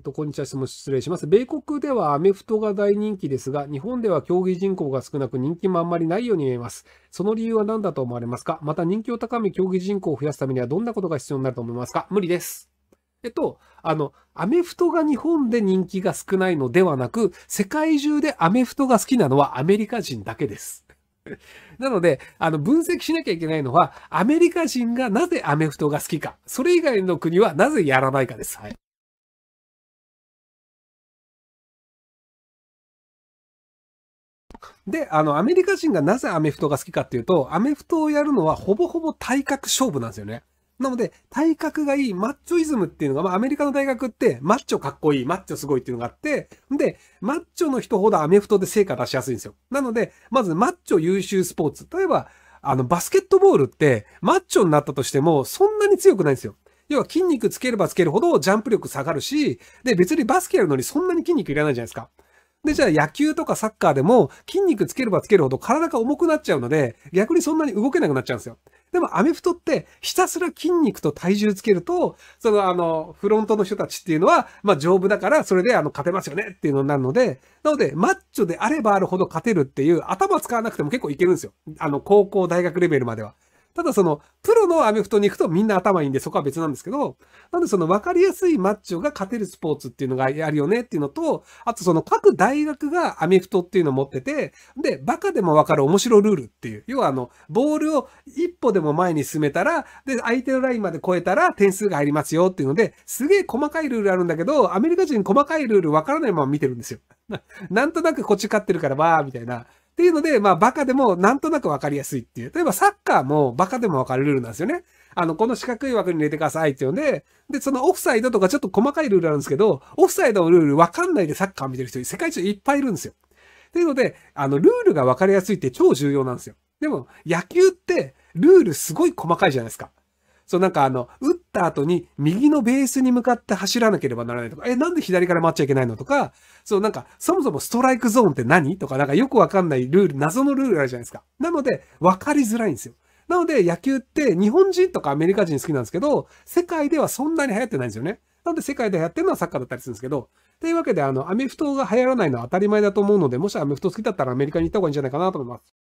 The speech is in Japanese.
えっと、こんにちは。質問失礼します。米国ではアメフトが大人気ですが、日本では競技人口が少なく人気もあんまりないように見えます。その理由は何だと思われますかまた人気を高め競技人口を増やすためにはどんなことが必要になると思いますか無理です。えっと、あの、アメフトが日本で人気が少ないのではなく、世界中でアメフトが好きなのはアメリカ人だけです。なので、あの、分析しなきゃいけないのは、アメリカ人がなぜアメフトが好きか、それ以外の国はなぜやらないかです。はい。で、あの、アメリカ人がなぜアメフトが好きかっていうと、アメフトをやるのはほぼほぼ体格勝負なんですよね。なので、体格がいい、マッチョイズムっていうのが、まあ、アメリカの大学って、マッチョかっこいい、マッチョすごいっていうのがあって、で、マッチョの人ほどアメフトで成果出しやすいんですよ。なので、まず、マッチョ優秀スポーツ。例えば、あの、バスケットボールって、マッチョになったとしても、そんなに強くないんですよ。要は筋肉つければつけるほどジャンプ力下がるし、で別にバスケやるのにそんなに筋肉いらないじゃないですか。で、じゃあ野球とかサッカーでも筋肉つければつけるほど体が重くなっちゃうので、逆にそんなに動けなくなっちゃうんですよ。でもアメフトってひたすら筋肉と体重つけると、そのあの、フロントの人たちっていうのは、まあ丈夫だからそれであの勝てますよねっていうのになるので、なのでマッチョであればあるほど勝てるっていう頭使わなくても結構いけるんですよ。あの、高校、大学レベルまでは。ただその、プロのアメフトに行くとみんな頭いいんで、そこは別なんですけど、なんでその分かりやすいマッチョが勝てるスポーツっていうのがあるよねっていうのと、あとその各大学がアメフトっていうのを持ってて、で、バカでも分かる面白ルールっていう、要はあの、ボールを一歩でも前に進めたら、で、相手のラインまで超えたら点数が入りますよっていうので、すげえ細かいルールあるんだけど、アメリカ人細かいルール分からないまま見てるんですよ。なんとなくこっち勝ってるからばーみたいな。っていうので、まあ、バカでもなんとなくわかりやすいっていう。例えばサッカーもバカでもわかるルールなんですよね。あの、この四角い枠に入れてくださいってうんで、で、そのオフサイドとかちょっと細かいルールあるんですけど、オフサイドのルールわかんないでサッカー見てる人世界中いっぱいいるんですよ。っていうので、あの、ルールがわかりやすいって超重要なんですよ。でも、野球って、ルールすごい細かいじゃないですか。そう、なんかあの、打った後に、右のベースに向かって走らなければならないとか、え、なんで左から回っちゃいけないのとか、そう、なんか、そもそもストライクゾーンって何とか、なんかよくわかんないルール、謎のルールあるじゃないですか。なので、わかりづらいんですよ。なので、野球って日本人とかアメリカ人好きなんですけど、世界ではそんなに流行ってないんですよね。なんで世界で流行ってるのはサッカーだったりするんですけど、というわけで、あの、アメフトが流行らないのは当たり前だと思うので、もしアメフト好きだったらアメリカに行った方がいいんじゃないかなと思います。